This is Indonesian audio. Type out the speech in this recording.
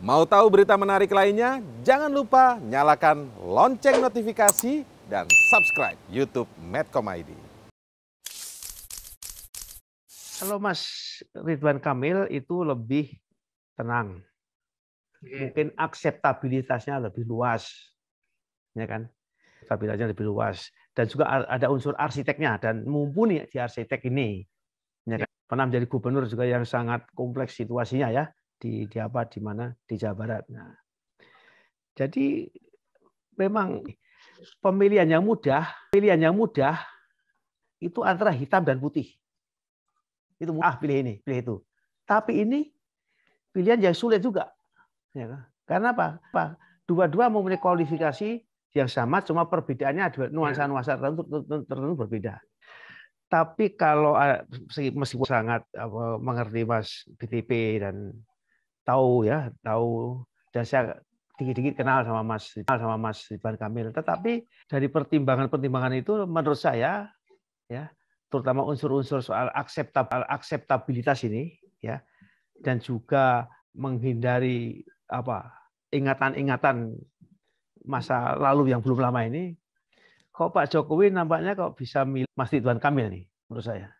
Mau tahu berita menarik lainnya? Jangan lupa nyalakan lonceng notifikasi dan subscribe YouTube Medcom ID. Kalau Mas Ridwan Kamil itu lebih tenang. Iya. Mungkin akseptabilitasnya lebih luas. Ya kan? Akseptabilitasnya lebih luas. Dan juga ada unsur arsiteknya dan mumpuni di arsitek ini. Ya kan? Iya. Pernah menjadi gubernur juga yang sangat kompleks situasinya ya di, di apa di mana di Jawa Barat. Nah, jadi memang pemilihan yang mudah, pilihan yang mudah itu antara hitam dan putih. Itu ah pilih ini, pilih itu. Tapi ini pilihan yang sulit juga. Ya, kan? karena apa? apa? Dua-dua mempunyai kualifikasi yang sama, cuma perbedaannya ada nuansa-nuansa tertentu, tertentu berbeda. Tapi kalau ah, meskipun sangat mengerti Mas BTP dan tahu ya, tahu dan saya dikit-dikit kenal sama Mas kenal sama Mas Ridwan Kamil. Tetapi dari pertimbangan-pertimbangan itu menurut saya ya, terutama unsur-unsur soal akseptabil, akseptabilitas ini ya dan juga menghindari apa ingatan-ingatan masa lalu yang belum lama ini kok Pak Jokowi nampaknya kok bisa milih Mas Ridwan Kamil nih menurut saya.